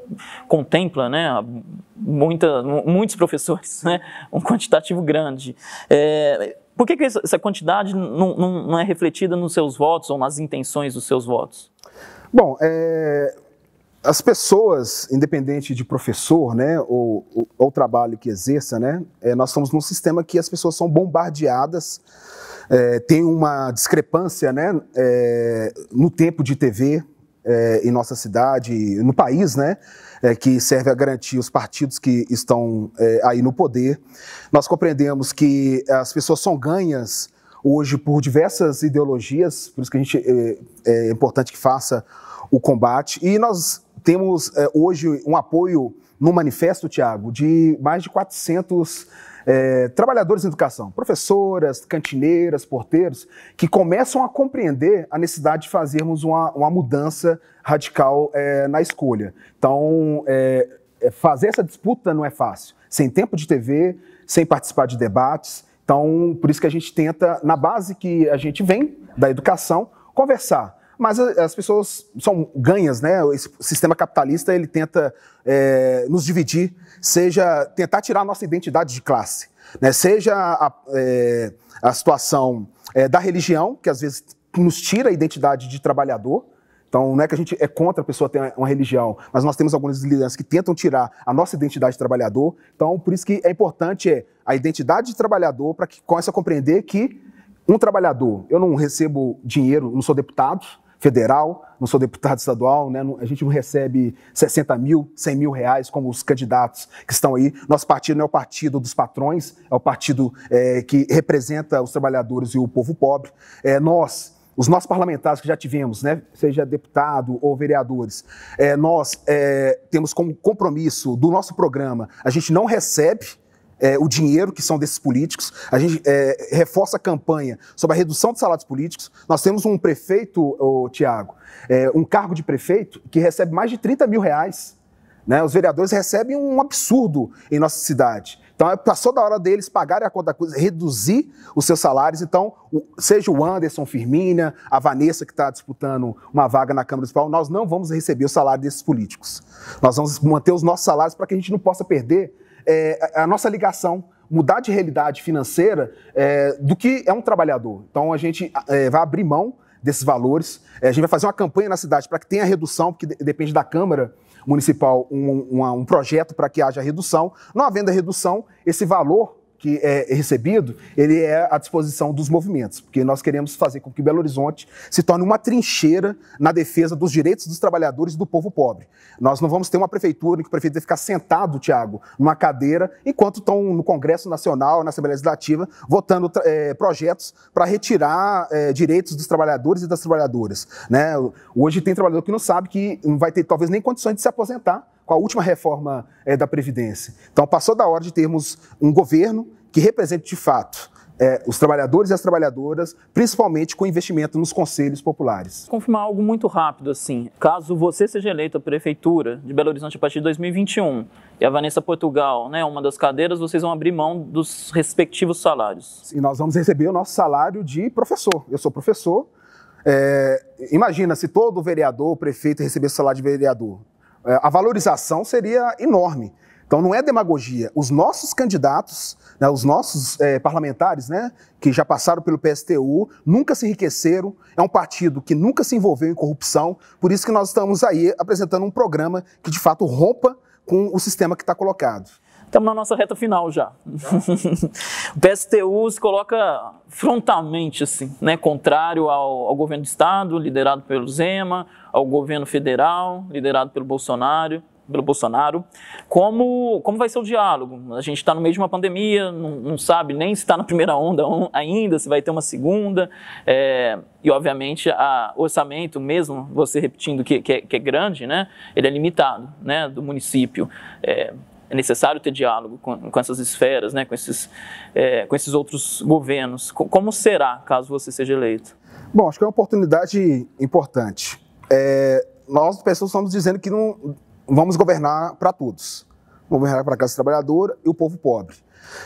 contempla, né, muita, muitos professores, né, um quantitativo grande. É, por que, que, essa quantidade não, não, não, é refletida nos seus votos ou nas intenções dos seus votos? Bom, é, as pessoas, independente de professor, né, ou, ou, ou trabalho que exerça, né, é, nós estamos num sistema que as pessoas são bombardeadas, é, tem uma discrepância, né, é, no tempo de TV é, em nossa cidade, no país, né, é, que serve a garantir os partidos que estão é, aí no poder. Nós compreendemos que as pessoas são ganhas hoje por diversas ideologias, por isso que a gente é importante que faça o combate. E nós temos é, hoje um apoio no manifesto, Tiago, de mais de 400 é, eh, trabalhadores em educação, professoras, cantineiras, porteiros, que começam a compreender a necessidade de fazermos uma, uma mudança radical é, na escolha. Então, é, fazer essa disputa não é fácil, sem tempo de TV, sem participar de debates. Então, por isso que a gente tenta, na base que a gente vem da educação, conversar mas eh, as pessoas são ganhas, né? Esse sistema capitalista ele tenta é, nos dividir, seja tentar tirar a nossa identidade de classe, né? Seja a, é, a situação é, da religião que às vezes nos tira a identidade de trabalhador. Então, não é que a gente é contra a pessoa ter uma religião, mas nós temos algumas lideranças que tentam tirar a nossa identidade de trabalhador. Então, por isso que é importante a identidade de trabalhador para que comece a compreender que um trabalhador, eu não recebo dinheiro, não sou deputado, federal, não sou deputado estadual, né? a gente não recebe 60 mil, 100 mil reais como os candidatos que estão aí. Nosso partido não é o partido dos patrões, é o partido é, que representa os trabalhadores e o povo pobre. É, nós, os nossos parlamentares que já tivemos, né, seja deputado ou vereadores, é, nós é, temos como compromisso do nosso programa, a gente não recebe é, o dinheiro que são desses políticos, a gente é, reforça a campanha sobre a redução de salários políticos. Nós temos um prefeito, Tiago, é, um cargo de prefeito que recebe mais de 30 mil reais. Né? Os vereadores recebem um absurdo em nossa cidade. Então, é, passou da hora deles pagarem a conta da coisa, reduzir os seus salários. Então, seja o Anderson Firmina, a Vanessa, que está disputando uma vaga na Câmara Municipal, nós não vamos receber o salário desses políticos. Nós vamos manter os nossos salários para que a gente não possa perder é, a nossa ligação mudar de realidade financeira é, do que é um trabalhador. Então a gente é, vai abrir mão desses valores. É, a gente vai fazer uma campanha na cidade para que tenha redução, porque de, depende da Câmara Municipal um, um, um projeto para que haja redução. Não havendo redução, esse valor que é recebido, ele é à disposição dos movimentos, porque nós queremos fazer com que Belo Horizonte se torne uma trincheira na defesa dos direitos dos trabalhadores e do povo pobre. Nós não vamos ter uma prefeitura em que o prefeito vai ficar sentado, Tiago, numa cadeira, enquanto estão no Congresso Nacional, na Assembleia Legislativa, votando é, projetos para retirar é, direitos dos trabalhadores e das trabalhadoras. Né? Hoje tem trabalhador que não sabe que não vai ter talvez nem condições de se aposentar com a última reforma é, da Previdência. Então, passou da hora de termos um governo que represente de fato é, os trabalhadores e as trabalhadoras, principalmente com investimento nos conselhos populares. Confirmar algo muito rápido assim. Caso você seja eleito à prefeitura de Belo Horizonte a partir de 2021 e a Vanessa Portugal, né, uma das cadeiras, vocês vão abrir mão dos respectivos salários. E nós vamos receber o nosso salário de professor. Eu sou professor. É, imagina se todo vereador, prefeito recebesse salário de vereador. É, a valorização seria enorme. Então não é demagogia. Os nossos candidatos, né, os nossos é, parlamentares, né, que já passaram pelo PSTU, nunca se enriqueceram. É um partido que nunca se envolveu em corrupção. Por isso que nós estamos aí apresentando um programa que de fato rompa com o sistema que está colocado. Estamos na nossa reta final já. o PSTU se coloca frontalmente assim, né, contrário ao, ao, governo do Estado, liderado pelo Zema, ao governo federal, liderado pelo Bolsonaro, pelo Bolsonaro. Como, como vai ser o diálogo? A gente está no meio de uma pandemia, não, não sabe nem se está na primeira onda ainda, se vai ter uma segunda. É, e, obviamente, o orçamento, mesmo você repetindo que, que, é, que, é, grande, né, ele é limitado né, do município. É, é necessário ter diálogo com, com essas esferas, né, com, esses, é, com esses outros governos. Como será caso você seja eleito? Bom, acho que é uma oportunidade importante. É, nós, pessoas, estamos dizendo que não vamos governar para todos. Vamos governar para a classe trabalhadora e o povo pobre.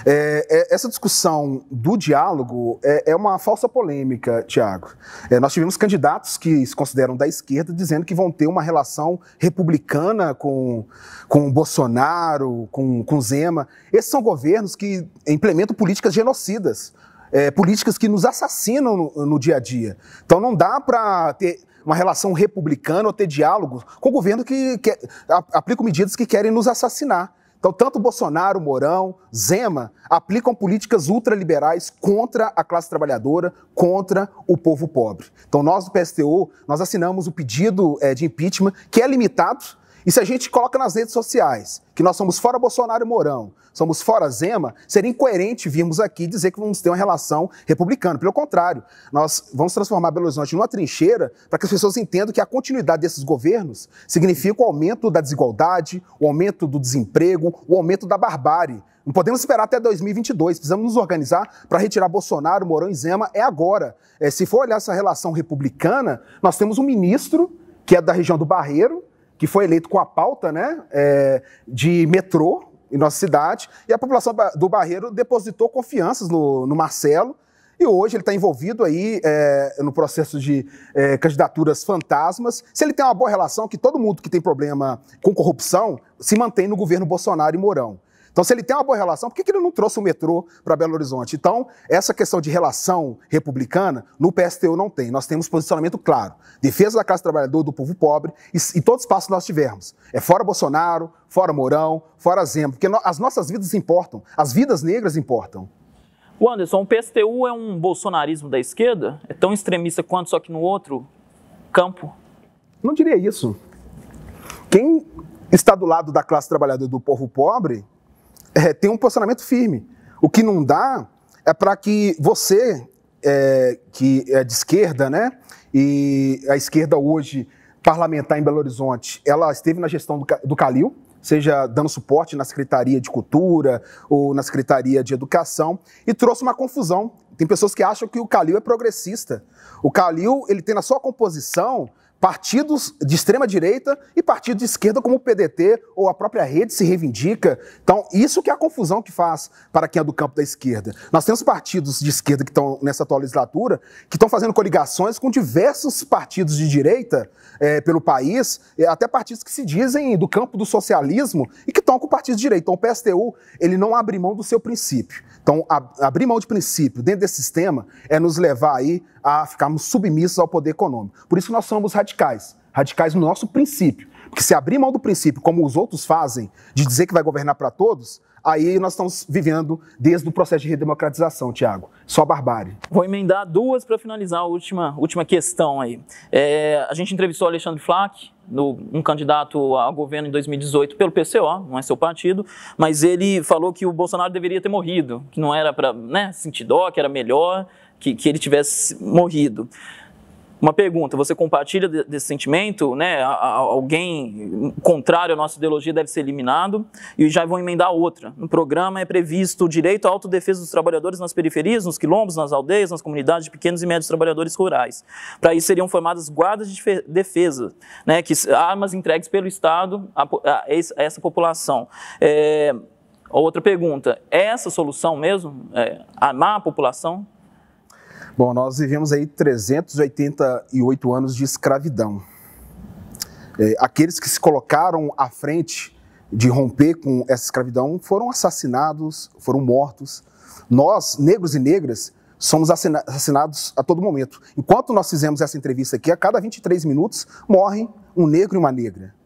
É, é, essa discussão do diálogo é, é uma falsa polêmica, Tiago. É, nós tivemos candidatos que se consideram da esquerda dizendo que vão ter uma relação republicana com, com Bolsonaro, com, com Zema. Esses são governos que implementam políticas genocidas. É, políticas que nos assassinam no, no dia a dia. Então não dá para ter, uma relação republicana ou ter diálogo com o governo que, que aplica medidas que querem nos assassinar. Então, tanto Bolsonaro, Mourão, Zema aplicam políticas ultraliberais contra a classe trabalhadora, contra o povo pobre. Então, nós do PSTU, nós assinamos o pedido é, de impeachment, que é limitado e se a gente coloca nas redes sociais que nós somos fora Bolsonaro e Mourão, somos fora Zema, seria incoerente virmos aqui dizer que vamos ter uma relação republicana. Pelo contrário, nós vamos transformar Belo Horizonte numa trincheira para que as pessoas entendam que a continuidade desses governos significa o aumento da desigualdade, o aumento do desemprego, o aumento da barbárie. Não podemos esperar até 2022, precisamos nos organizar para retirar Bolsonaro, Mourão e Zema, é agora. É, se for olhar essa relação republicana, nós temos um ministro que é da região do Barreiro, que foi eleito com a pauta né, é, de metrô em nossa cidade, e a população do Barreiro depositou confianças no, no Marcelo, e hoje ele está envolvido aí é, no processo de é, candidaturas fantasmas. Se ele tem uma boa relação, que todo mundo que tem problema com corrupção se mantém no governo Bolsonaro e Mourão. Então, se ele tem uma boa relação, por que, que ele não trouxe o metrô para Belo Horizonte? Então, essa questão de relação republicana, no PSTU não tem. Nós temos posicionamento claro. Defesa da classe trabalhadora, do povo pobre, e, e todos os passos que nós tivermos. É fora Bolsonaro, fora Mourão, fora Zema, porque no, as nossas vidas importam, as vidas negras importam. O Anderson, o PSTU é um bolsonarismo da esquerda? É tão extremista quanto, só que no outro campo? Não diria isso. Quem está do lado da classe trabalhadora do povo pobre é, um posicionamento firme. O que não dá é para que você, é, que é de esquerda, né? E a esquerda hoje parlamentar em Belo Horizonte, ela esteve na gestão do, do Calil, seja dando suporte na Secretaria de Cultura ou na Secretaria de Educação, e trouxe uma confusão. Tem pessoas que acham que o Calil é progressista. O Calil, ele tem na sua composição partidos de extrema direita e partidos de esquerda, como o PDT ou a própria rede se reivindica. Então, isso que é a confusão que faz para quem é do campo da esquerda. Nós temos partidos de esquerda que estão nessa atual legislatura, que estão fazendo coligações com diversos partidos de direita é, pelo país, eh, até partidos que se dizem do campo do socialismo e que estão com partidos de direita. Então, o PSTU ele não abre mão do seu princípio. Então, ab abrir mão de princípio dentro desse sistema é nos levar aí a ficarmos submissos ao poder econômico. Por isso nós somos radicais, radicais no nosso princípio. Porque se abrir mão do princípio, como os outros fazem, de dizer que vai governar para todos, aí nós estamos vivendo desde o processo de redemocratização, Tiago. Só barbárie. Vou emendar duas para finalizar a última, última questão aí. É, a gente entrevistou o Alexandre Flack, no, um candidato ao governo em 2018 pelo PCO, não é seu partido, mas ele falou que o Bolsonaro deveria ter morrido, que não era para né, sentir dó, que era melhor que, que ele tivesse morrido. Uma pergunta, você compartilha desse sentimento, né? Alguém contrário à nossa ideologia deve ser eliminado e já vão emendar outra. No programa é previsto o direito à autodefesa dos trabalhadores nas periferias, nos quilombos, nas aldeias, nas comunidades de pequenos e médios trabalhadores rurais. Para isso seriam formadas guardas de defesa, né? Que armas entregues pelo Estado a, a essa população. É, outra pergunta, é essa solução mesmo? É, armar a população? Bom, nós vivemos aí 388 anos de escravidão. É, aqueles que se colocaram à frente de romper com essa escravidão foram assassinados, foram mortos. Nós, negros e negras, somos assassinados a todo momento. Enquanto nós fizemos essa entrevista aqui, a cada 23 minutos morre um negro e uma negra.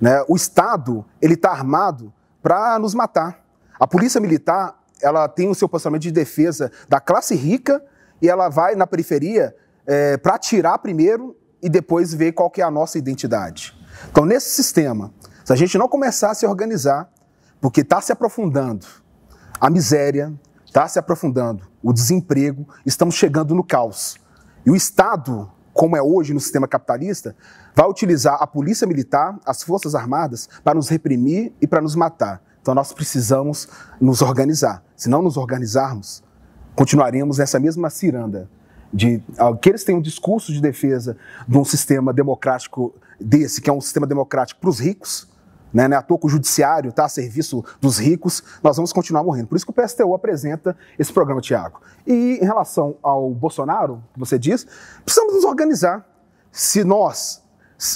Né? O Estado ele está armado para nos matar. A polícia militar ela tem o seu posicionamento de defesa da classe rica e ela vai na periferia é, para tirar primeiro e depois ver qual que é a nossa identidade. Então, nesse sistema, se a gente não começar a se organizar, porque está se aprofundando a miséria, está se aprofundando o desemprego, estamos chegando no caos. E o Estado, como é hoje no sistema capitalista, vai utilizar a polícia militar, as forças armadas, para nos reprimir e para nos matar. Então nós precisamos nos organizar. Se não nos organizarmos, continuaremos nessa mesma ciranda de ah, que eles têm um discurso de defesa de um sistema democrático desse, que é um sistema democrático para os ricos, né, né, à toa que o judiciário está a serviço dos ricos, nós vamos continuar morrendo. Por isso que o PSTU apresenta esse programa, Tiago. E em relação ao Bolsonaro, você diz, precisamos nos organizar. Se nós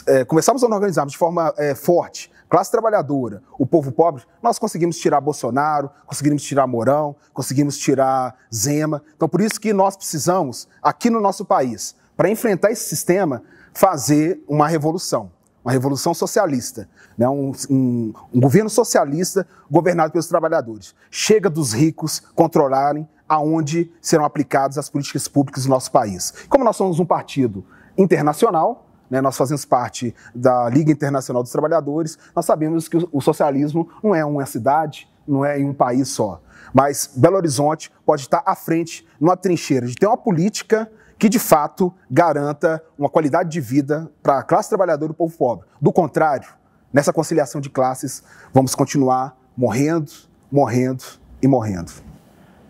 é, começarmos a nos organizarmos de forma é, forte, classe trabalhadora, o povo pobre, nós conseguimos tirar Bolsonaro, conseguimos tirar Mourão, conseguimos tirar Zema. Então, por isso que nós precisamos, aqui no nosso país, para enfrentar esse sistema, fazer uma revolução. Uma revolução socialista, né? Um, um, um governo socialista governado pelos trabalhadores. Chega dos ricos controlarem aonde serão aplicadas as políticas públicas do nosso país. Como nós somos um partido internacional, né, nós fazemos parte da Liga Internacional dos Trabalhadores, nós sabemos que o socialismo não é uma cidade, não é em um país só. Mas Belo Horizonte pode estar à frente, numa trincheira, de ter uma política que de fato garanta uma qualidade de vida para a classe trabalhadora e o povo pobre. Do contrário, nessa conciliação de classes, vamos continuar morrendo, morrendo e morrendo.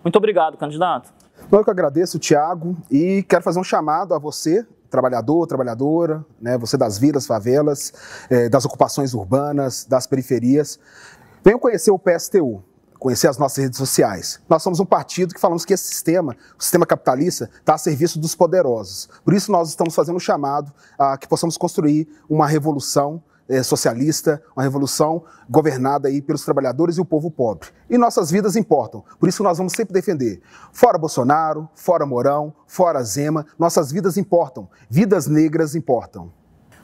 Muito obrigado, candidato. Eu que agradeço, Tiago, e quero fazer um chamado a você trabalhador, trabalhadora, né? você das vilas, favelas, é, das ocupações urbanas, das periferias. Venham conhecer o PSTU, conhecer as nossas redes sociais. Nós somos um partido que falamos que esse sistema, o sistema capitalista, está a serviço dos poderosos. Por isso nós estamos fazendo um chamado a que possamos construir uma revolução é, socialista, uma revolução governada aí pelos trabalhadores e o povo pobre. E nossas vidas importam, por isso nós vamos sempre defender. Fora Bolsonaro, fora Mourão, fora Zema, nossas vidas importam, vidas negras importam.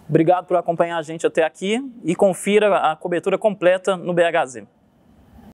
Obrigado por acompanhar a gente até aqui e confira a cobertura completa no BHZ.